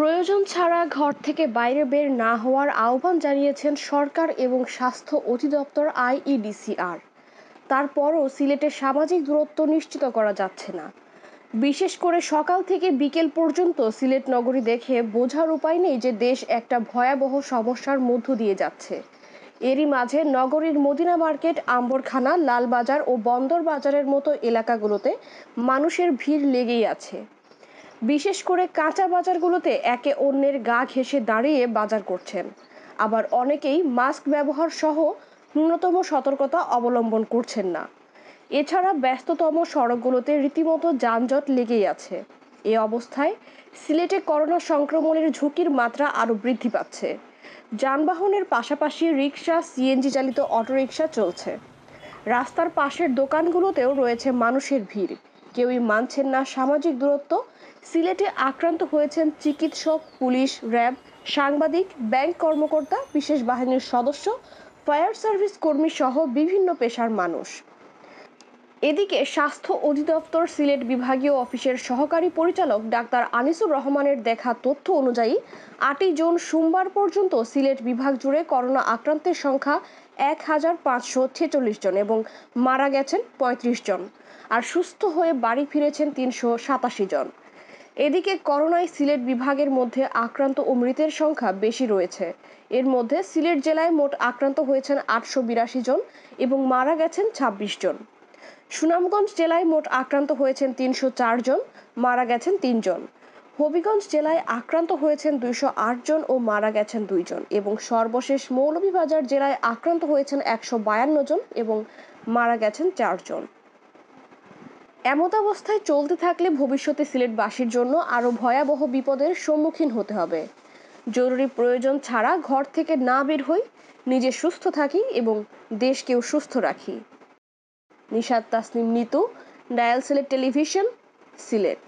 প্রয়োজন ছাড়া ঘর থেকে বাইরে বের না হওয়ার আহ্বান জানিয়েছেন সরকার এবং স্বাস্থ্য অধিদপ্তর আইইডিসিআর তারপরও সিলেটে সামাজিক দূরত্ব নিশ্চিত করা যাচ্ছে না বিশেষ করে সকাল থেকে বিকেল পর্যন্ত সিলেট নগরী দেখে বোঝার উপায় নেই যে দেশ একটা ভয়াবহ সমস্যার মধ্য দিয়ে যাচ্ছে এরই মাঝে নগরীর মদিনা মার্কেট আম্বরখানা লালবাজার ও বন্দর বাজারের মতো এলাকাগুলোতে মানুষের ভিড় লেগেই আছে বিশেষ করে কাঁচা বাজারগুলোতে একে অন্যের গা ঘেঁষে দাঁড়িয়ে বাজার করছেন আবার অনেকেই মাস্ক ব্যবহার সহ ন্যূনতম সতর্কতা অবলম্বন করছেন না এছাড়া ব্যস্ততম সড়কগুলোতে রীতিমতো যানজট লেগেই আছে এ অবস্থায় সিলেটে করোনা সংক্রমণের ঝুঁকির মাত্রা আরও বৃদ্ধি পাচ্ছে যানবাহনের পাশাপাশি রিক্সা সিএনজি চালিত অটোরিকশা চলছে রাস্তার পাশের দোকানগুলোতেও রয়েছে মানুষের ভিড় কেউই মানছেন না সামাজিক দূরত্ব সিলেটে আক্রান্ত হয়েছেন চিকিৎসক পুলিশ র্যাব সাংবাদিক ব্যাংক কর্মকর্তা বিশেষ বাহিনীর সদস্য ফায়ার সার্ভিস কর্মী সহ বিভিন্ন পেশার মানুষ এদিকে স্বাস্থ্য অধিদপ্তর সিলেট বিভাগীয় অফিসের সহকারী পরিচালক ডাক্তার আনিসুর রহমানের দেখা তথ্য অনুযায়ী আটই জুন সোমবার পর্যন্ত সিলেট বিভাগ জুড়ে করোনা আক্রান্তের সংখ্যা এক হাজার পাঁচশো ছেচল্লিশ জন এবং মারা গেছেন পঁয়ত্রিশ জন আর সুস্থ হয়ে বাড়ি ফিরেছেন তিনশো সাতাশি জন এদিকে করোনায় সিলেট বিভাগের মধ্যে আক্রান্ত ও মৃতের সংখ্যা বেশি রয়েছে এর মধ্যে সিলেট জেলায় মোট আক্রান্ত হয়েছেন আটশো বিরাশি জন এবং মারা গেছেন ২৬ জন সুনামগঞ্জ জেলায় মোট আক্রান্ত হয়েছেন তিনশো জন মারা গেছেন তিনজন হবিগঞ্জ জেলায় আক্রান্ত হয়েছেন দুইশো জন ও মারা গেছেন দুইজন এবং সর্বশেষ মৌলভীবাজার জেলায় আক্রান্ত হয়েছেন একশো জন এবং মারা গেছেন চারজন এমত অবস্থায় চলতে থাকলে ভবিষ্যতে সিলেটবাসীর জন্য আরও ভয়াবহ বিপদের সম্মুখীন হতে হবে জরুরি প্রয়োজন ছাড়া ঘর থেকে না বের হই নিজে সুস্থ থাকি এবং দেশকেও সুস্থ রাখি নিশাদ তাসনিম নিতু ডায়াল সিলেট টেলিভিশন সিলেট